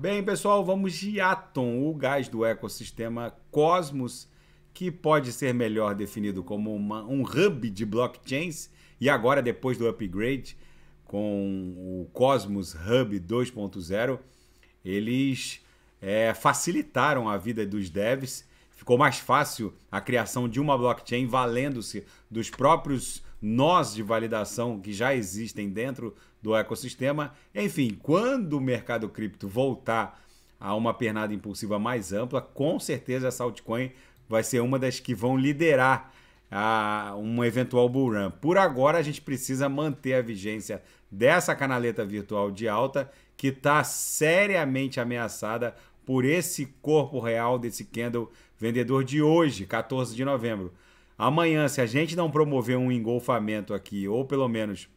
Bem, pessoal, vamos de Atom, o gás do ecossistema Cosmos, que pode ser melhor definido como uma, um hub de blockchains. E agora, depois do upgrade com o Cosmos Hub 2.0, eles é, facilitaram a vida dos devs. Ficou mais fácil a criação de uma blockchain valendo-se dos próprios nós de validação que já existem dentro do ecossistema. Enfim, quando o mercado cripto voltar a uma pernada impulsiva mais ampla, com certeza essa altcoin vai ser uma das que vão liderar a ah, um eventual bull run. Por agora, a gente precisa manter a vigência dessa canaleta virtual de alta que está seriamente ameaçada por esse corpo real desse candle vendedor de hoje, 14 de novembro. Amanhã, se a gente não promover um engolfamento aqui, ou pelo menos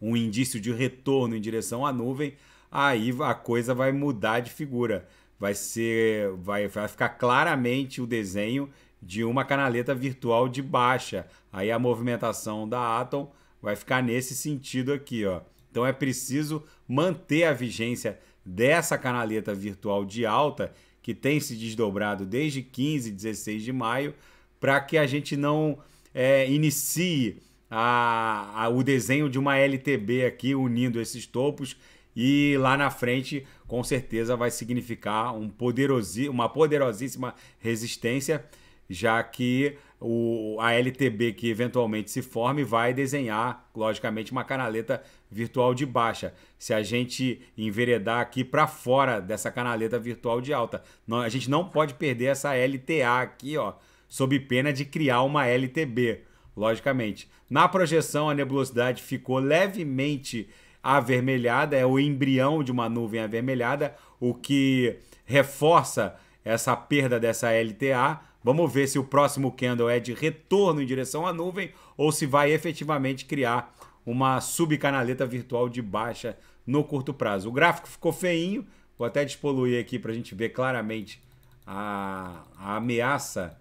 um indício de retorno em direção à nuvem, aí a coisa vai mudar de figura. Vai ser, vai, vai ficar claramente o desenho de uma canaleta virtual de baixa. Aí a movimentação da Atom vai ficar nesse sentido aqui, ó. Então é preciso manter a vigência dessa canaleta virtual de alta que tem se desdobrado desde 15, 16 de maio para que a gente não é, inicie a, a, o desenho de uma LTB aqui unindo esses topos e lá na frente com certeza vai significar um poderosi, uma poderosíssima resistência, já que o, a LTB que eventualmente se forme vai desenhar, logicamente, uma canaleta virtual de baixa. Se a gente enveredar aqui para fora dessa canaleta virtual de alta, não, a gente não pode perder essa LTA aqui, ó sob pena de criar uma LTB, logicamente. Na projeção, a nebulosidade ficou levemente avermelhada, é o embrião de uma nuvem avermelhada, o que reforça essa perda dessa LTA. Vamos ver se o próximo candle é de retorno em direção à nuvem ou se vai efetivamente criar uma subcanaleta virtual de baixa no curto prazo. O gráfico ficou feinho, vou até despoluir aqui para a gente ver claramente a, a ameaça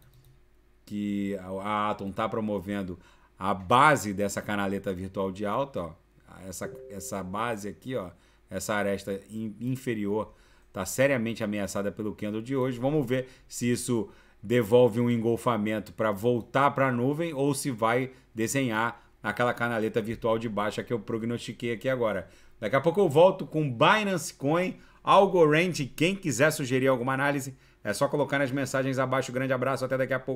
que a Atom está promovendo a base dessa canaleta virtual de alta, ó, essa, essa base aqui, ó, essa aresta in, inferior, está seriamente ameaçada pelo candle de hoje. Vamos ver se isso devolve um engolfamento para voltar para a nuvem ou se vai desenhar aquela canaleta virtual de baixa que eu prognostiquei aqui agora. Daqui a pouco eu volto com Binance Coin, Algorand. Quem quiser sugerir alguma análise, é só colocar nas mensagens abaixo. Grande abraço, até daqui a pouco.